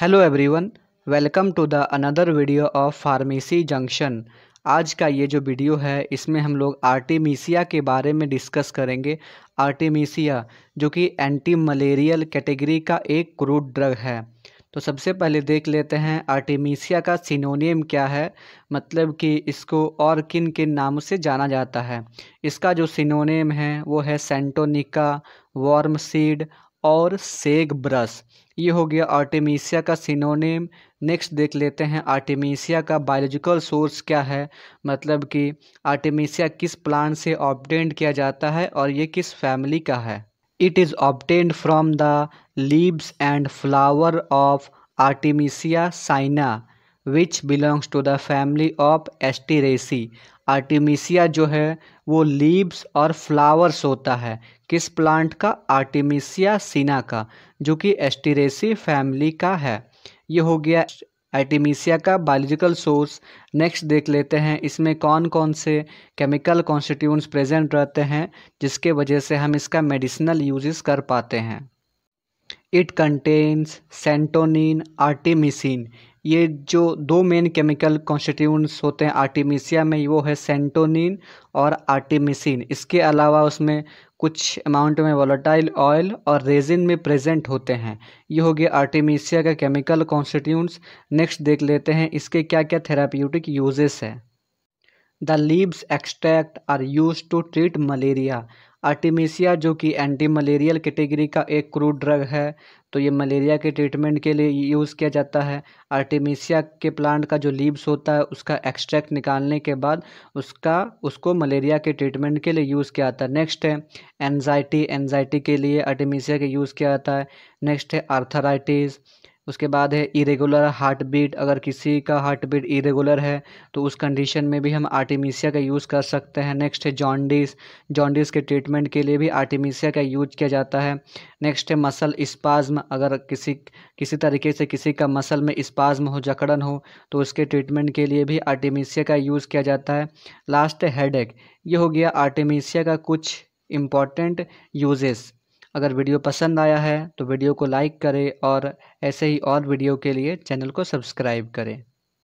hello everyone welcome to the another video of pharmacy junction आज का ये जो वीडियो है इसमें हम लोग आर्टिमीसिया के बारे में डिस्कस करेंगे आर्टिमीसिया जो कि एंटी मलेरियल कैटेगरी का एक क्रूड ड्रग है तो सबसे पहले देख लेते हैं आर्टिमीसिया का सिनोनियम क्या है मतलब कि इसको और किन किन नाम से जाना जाता है इसका जो सिनोनियम है वो है सेंटोनिका वॉर्म सीड और सेग ब्रश ये हो गया आर्टेमीसिया का सिनोनेम नेक्स्ट देख लेते हैं आर्टेमिसिया का बायोलॉजिकल सोर्स क्या है मतलब कि आर्टेमिसिया किस प्लांट से ऑप्टेंड किया जाता है और ये किस फैमिली का है it is obtained from the leaves and flower of artemisia cina which belongs to the family of asteraceae artemisia जो है वो लीव्स और फ्लावर्स होता है किस प्लांट का आर्टिमिसिया सीना का जो कि एस्टिरेसी फैमिली का है ये हो गया आर्टिमिसिया का बायोलॉजिकल सोर्स नेक्स्ट देख लेते हैं इसमें कौन कौन से केमिकल कॉन्स्टिट्यूंट्स प्रेजेंट रहते हैं जिसके वजह से हम इसका मेडिसिनल यूजेस कर पाते हैं इट कंटेन्स सेंटोनिन आर्टिमिसिन ये जो दो मेन केमिकल कॉन्स्टिट्यूंट्स होते हैं आर्टिमिसिया में वो है सेंटोनिन और आर्टिमिसिन इसके अलावा उसमें कुछ अमाउंट में वोलाटाइल ऑयल और रेजिन में प्रेजेंट होते हैं ये हो गया आर्टिमिसिया का केमिकल कॉन्स्टिट्यूंट्स नेक्स्ट देख लेते हैं इसके क्या क्या थेराप्यूटिक यूजेस है the leaves extract are use to treat malaria artemisia जो कि एंटी मलेरियल कैटेगरी का एक क्रूड ड्रग है तो ये मलेरिया के ट्रीटमेंट के लिए यूज़ किया जाता है आर्टिमिसिया के प्लांट का जो लीव्स होता है उसका एक्सट्रैक्ट निकालने के बाद उसका उसको मलेरिया के ट्रीटमेंट के लिए यूज़ किया जाता है नेक्स्ट है एनजाइटी एनजाइटी के लिए आर्टिमिसिया के यूज़ किया जाता है नेक्स्ट है आर्थराइटिस उसके बाद है इरेगुलर हार्ट बीट अगर किसी का हार्ट बीट इरेगुलर है तो उस कंडीशन में भी हम आर्टिमिसिया का यूज़ कर सकते हैं नेक्स्ट है जॉन्डिस जॉन्डिस के ट्रीटमेंट के लिए भी आर्टिमिसिया का यूज किया जाता है नेक्स्ट है मसल स्पाज्म अगर किसी किसी तरीके से किसी का मसल में स्पाज्म हो जकड़न हो तो उसके ट्रीटमेंट के लिए भी आर्टिमिसिया का यूज़ किया जाता है लास्ट है हेडेक ये हो गया आर्टिमिसिया का कुछ इम्पॉर्टेंट यूजेस अगर वीडियो पसंद आया है तो वीडियो को लाइक करें और ऐसे ही और वीडियो के लिए चैनल को सब्सक्राइब करें